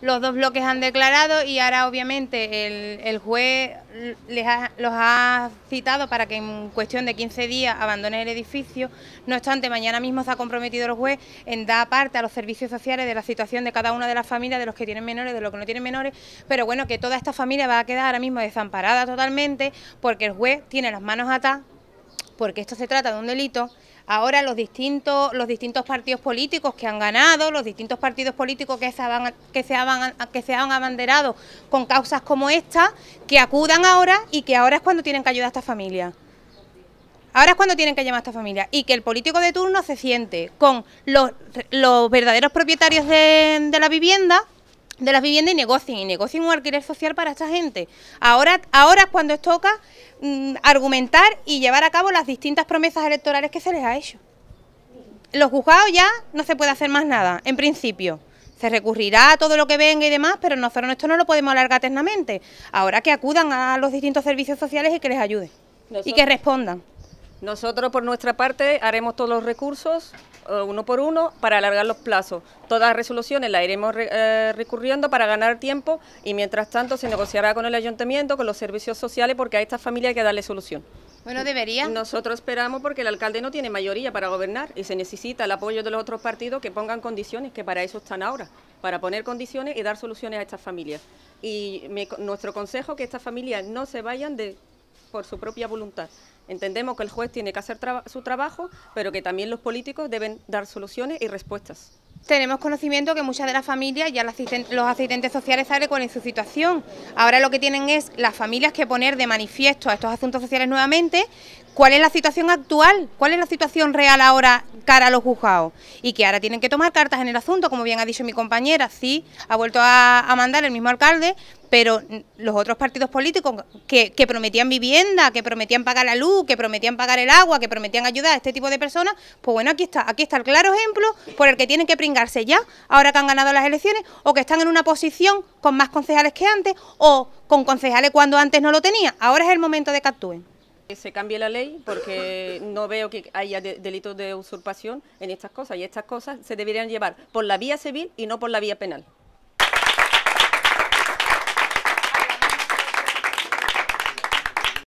los dos bloques han declarado y ahora obviamente el, juez les ha, los ha citado para que en cuestión de 15 días abandonen el edificio. No obstante, mañana mismo se ha comprometido el juez en dar parte a los servicios sociales de la situación de cada una de las familias, de los que tienen menores, de los que no tienen menores, pero bueno, que toda esta familia va a quedar ahora mismo desamparada totalmente porque el juez tiene las manos atadas porque esto se trata de un delito, ahora los distintos, los distintos partidos políticos que han ganado, los distintos partidos políticos que se, han, que, se que se han abanderado con causas como esta, que acudan ahora y que ahora es cuando tienen que ayudar a esta familia. Ahora es cuando tienen que llamar a esta familia y que el político de turno se siente con los, verdaderos propietarios de, de la vivienda, de las viviendas y negocien, y negocien un alquiler social para esta gente. Ahora, ahora es cuando toca mm, argumentar y llevar a cabo las distintas promesas electorales que se les ha hecho. Los juzgados ya no se puede hacer más nada, en principio. Se recurrirá a todo lo que venga y demás, pero nosotros esto no lo podemos alargar eternamente. Ahora que acudan a los distintos servicios sociales y que les ayuden. y que respondan. Nosotros por nuestra parte haremos todos los recursos eh, uno por uno para alargar los plazos. Todas las resoluciones las iremos eh, recurriendo para ganar tiempo y mientras tanto se negociará con el ayuntamiento, con los servicios sociales, porque a esta familia hay que darle solución. Bueno, debería. Nosotros esperamos porque el alcalde no tiene mayoría para gobernar y se necesita el apoyo de los otros partidos que pongan condiciones, que para eso están ahora, para poner condiciones y dar soluciones a estas familias. Y nuestro consejo es que estas familias no se vayan de por su propia voluntad. Entendemos que el juez tiene que hacer su trabajo, pero que también los políticos deben dar soluciones y respuestas. Tenemos conocimiento que muchas de las familias, ya los asistentes sociales saben cuál es su situación. Ahora lo que tienen es las familias que poner de manifiesto a estos asuntos sociales nuevamente cuál es la situación actual, cuál es la situación real ahora cara a los juzgados y que ahora tienen que tomar cartas en el asunto, como bien ha dicho mi compañera, sí, ha vuelto a mandar el mismo alcalde, pero los otros partidos políticos que, prometían vivienda, que prometían pagar la luz, que prometían pagar el agua, que prometían ayudar a este tipo de personas, pues bueno, aquí está, aquí está el claro ejemplo por el que tienen que pringarse ya, ahora que han ganado las elecciones, o que están en una posición con más concejales que antes, o con concejales cuando antes no lo tenían, ahora es el momento de que actúen. Que se cambie la ley porque no veo que haya delitos de usurpación en estas cosas y estas cosas se deberían llevar por la vía civil y no por la vía penal.